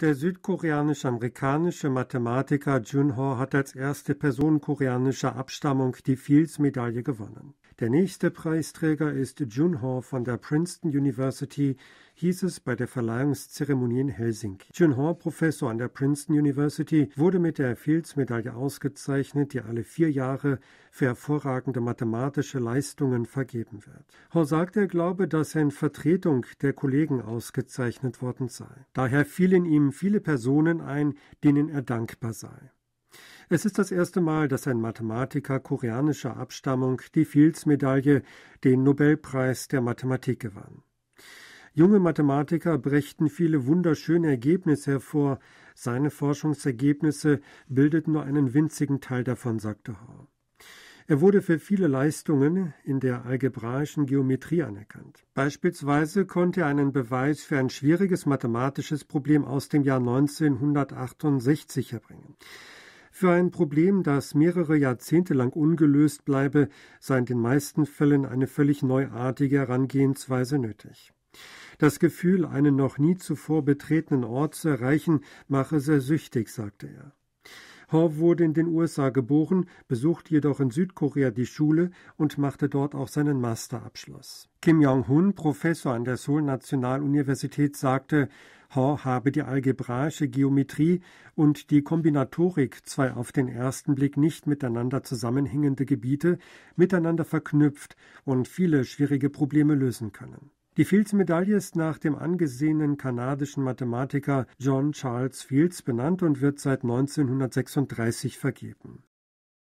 Der südkoreanisch-amerikanische Mathematiker Jun Ho hat als erste Person koreanischer Abstammung die Fields-Medaille gewonnen der nächste Preisträger ist Junho von der Princeton University, hieß es bei der Verleihungszeremonie in Helsinki. Junho, Professor an der Princeton University, wurde mit der Fields-Medaille ausgezeichnet, die alle vier Jahre für hervorragende mathematische Leistungen vergeben wird. Ho sagte, er glaube, dass er in Vertretung der Kollegen ausgezeichnet worden sei. Daher fielen ihm viele Personen ein, denen er dankbar sei. Es ist das erste Mal, dass ein Mathematiker koreanischer Abstammung die Fields-Medaille, den Nobelpreis der Mathematik, gewann. Junge Mathematiker brächten viele wunderschöne Ergebnisse hervor, seine Forschungsergebnisse bildeten nur einen winzigen Teil davon, sagte Hall. Er wurde für viele Leistungen in der algebraischen Geometrie anerkannt. Beispielsweise konnte er einen Beweis für ein schwieriges mathematisches Problem aus dem Jahr 1968 erbringen. Für ein Problem, das mehrere Jahrzehnte lang ungelöst bleibe, sei in den meisten Fällen eine völlig neuartige Herangehensweise nötig. Das Gefühl, einen noch nie zuvor betretenen Ort zu erreichen, mache sehr süchtig, sagte er. Hor wurde in den USA geboren, besuchte jedoch in Südkorea die Schule und machte dort auch seinen Masterabschluss. Kim Jong-hun, Professor an der Seoul Nationaluniversität, sagte, Hall habe die algebraische Geometrie und die Kombinatorik, zwei auf den ersten Blick nicht miteinander zusammenhängende Gebiete, miteinander verknüpft und viele schwierige Probleme lösen können. Die Fields-Medaille ist nach dem angesehenen kanadischen Mathematiker John Charles Fields benannt und wird seit 1936 vergeben